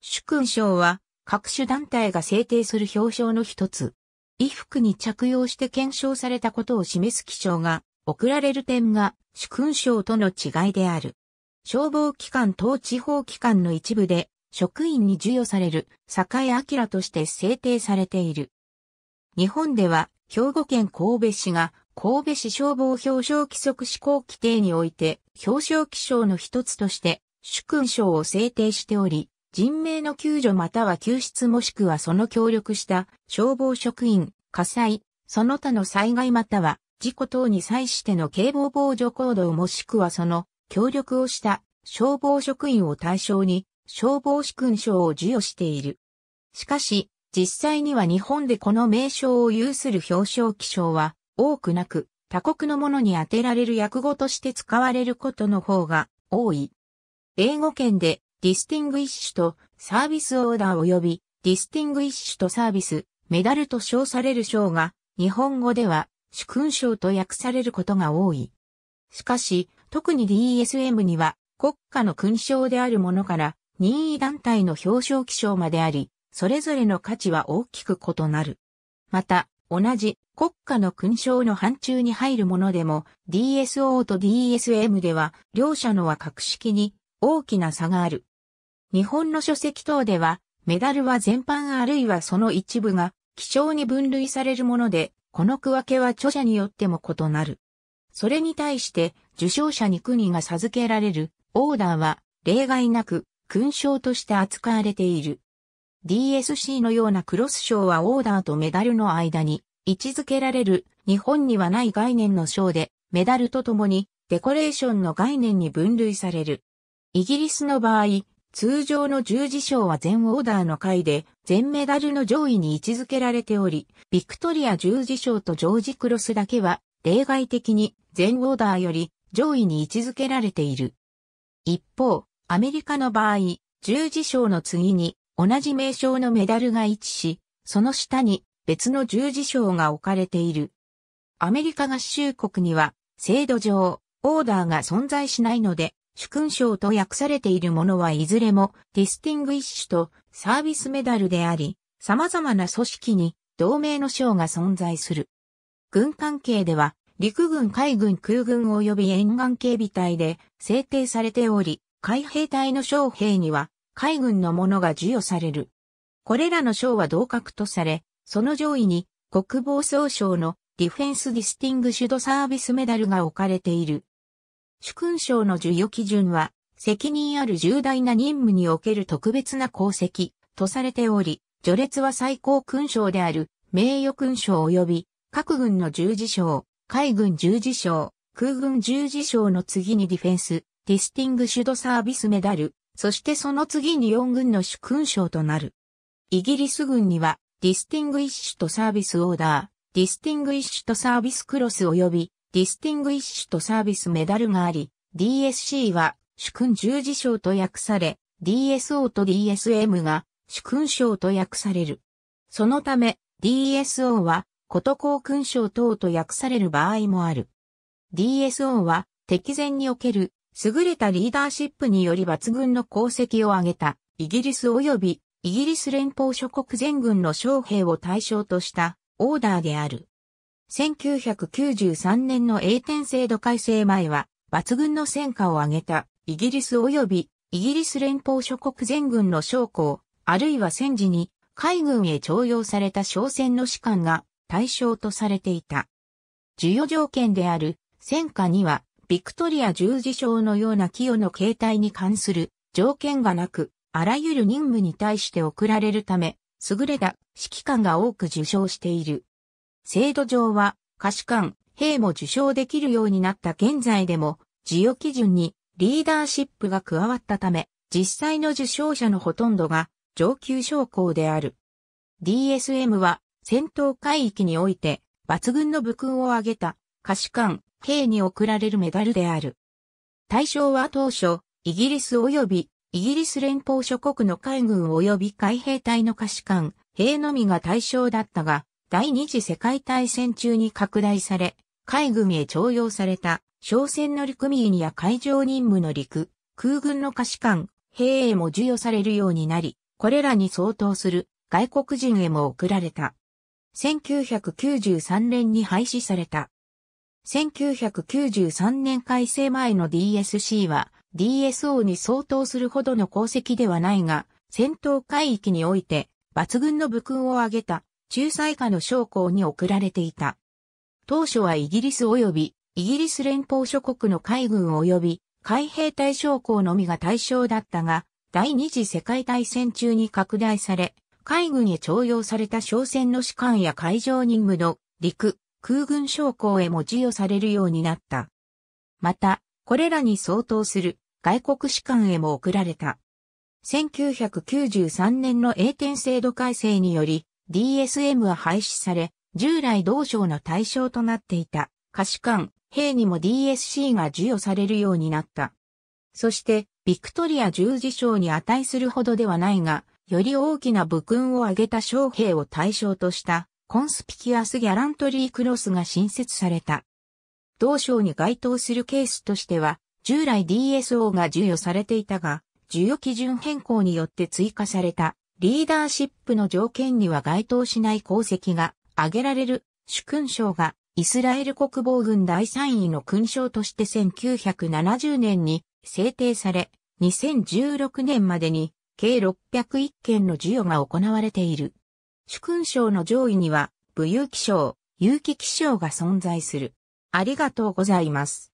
主勲章は各種団体が制定する表彰の一つ。衣服に着用して検証されたことを示す記章が贈られる点が主勲章との違いである。消防機関等地方機関の一部で職員に授与される栄明として制定されている。日本では兵庫県神戸市が神戸市消防表彰規則施行規定において表彰記章の一つとして主勲章を制定しており、人命の救助または救出もしくはその協力した消防職員、火災、その他の災害または事故等に際しての警防防除行動もしくはその協力をした消防職員を対象に消防士勲章を授与している。しかし、実際には日本でこの名称を有する表彰記章は多くなく、他国のものに当てられる訳語として使われることの方が多い。英語圏でディスティングイッシュとサービスオーダー及びディスティングイッシュとサービス、メダルと称される賞が日本語では主勲賞と訳されることが多い。しかし、特に DSM には国家の勲章であるものから任意団体の表彰記章まであり、それぞれの価値は大きく異なる。また、同じ国家の勲章の範疇に入るものでも DSO と DSM では両者のは格式に大きな差がある。日本の書籍等では、メダルは全般あるいはその一部が、貴重に分類されるもので、この区分けは著者によっても異なる。それに対して、受賞者に国が授けられる、オーダーは、例外なく、勲章として扱われている。DSC のようなクロス賞はオーダーとメダルの間に位置づけられる日本にはない概念の賞でメダルとともにデコレーションの概念に分類される。イギリスの場合、通常の十字章は全オーダーの回で、全メダルの上位に位置づけられており、ビクトリア十字章とジョージクロスだけは、例外的に全オーダーより上位に位置づけられている。一方、アメリカの場合、十字章の次に同じ名称のメダルが位置し、その下に別の十字章が置かれている。アメリカ合衆国には制度上、オーダーが存在しないので、主勲章と訳されているものはいずれもディスティングイッシュとサービスメダルであり、様々な組織に同盟の章が存在する。軍関係では、陸軍海軍空軍及び沿岸警備隊で制定されており、海兵隊の将兵には海軍のものが授与される。これらの章は同格とされ、その上位に国防総省のディフェンスディスティングシュドサービスメダルが置かれている。主勲章の授与基準は、責任ある重大な任務における特別な功績とされており、序列は最高勲章である名誉勲章及び各軍の十字章、海軍十字章、空軍十字章の次にディフェンス、ディスティングシュドサービスメダル、そしてその次に四軍の主勲章となる。イギリス軍には、ディスティングイッシュとサービスオーダー、ディスティングイッシュとサービスクロス及び、ディスティングイッシュとサービスメダルがあり、DSC は主君十字章と訳され、DSO と DSM が主君章と訳される。そのため、DSO はこと公君章等と訳される場合もある。DSO は敵前における優れたリーダーシップにより抜群の功績を挙げたイギリス及びイギリス連邦諸国全軍の将兵を対象としたオーダーである。1993年の英典制度改正前は、抜群の戦果を上げた、イギリス及び、イギリス連邦諸国全軍の将校、あるいは戦時に、海軍へ徴用された商船の士官が対象とされていた。授与条件である戦果には、ビクトリア十字章のような寄与の形態に関する条件がなく、あらゆる任務に対して送られるため、優れた指揮官が多く受賞している。制度上は、可視官、兵も受賞できるようになった現在でも、授与基準にリーダーシップが加わったため、実際の受賞者のほとんどが上級将校である。DSM は戦闘海域において抜群の武勲を挙げた可視官、兵に贈られるメダルである。対象は当初、イギリス及びイギリス連邦諸国の海軍及び海兵隊の可視官、兵のみが対象だったが、第二次世界大戦中に拡大され、海軍へ徴用された、商船乗組員や海上任務の陸、空軍の可視官、兵衛も授与されるようになり、これらに相当する外国人へも送られた。1993年に廃止された。1993年改正前の DSC は DSO に相当するほどの功績ではないが、戦闘海域において抜群の武勲を挙げた仲裁下の将校に送られていた。当初はイギリス及びイギリス連邦諸国の海軍及び海兵隊将校のみが対象だったが、第二次世界大戦中に拡大され、海軍へ徴用された商船の士官や海上任務の陸、空軍将校へも授与されるようになった。また、これらに相当する外国士官へも送られた。1993年の英典制度改正により、DSM は廃止され、従来同省の対象となっていた可視官、兵にも DSC が授与されるようになった。そして、ビクトリア十字章に値するほどではないが、より大きな武勲を挙げた将兵を対象としたコンスピキュアス・ギャラントリー・クロスが新設された。同章に該当するケースとしては、従来 DSO が授与されていたが、授与基準変更によって追加されたリーダーシップの条件には該当しない功績が挙げられる主勲章がイスラエル国防軍第3位の勲章として1970年に制定され、2016年までに計601件の授与が行われている。主勲章の上位には、武勇気章、有機気章が存在する。ありがとうございます。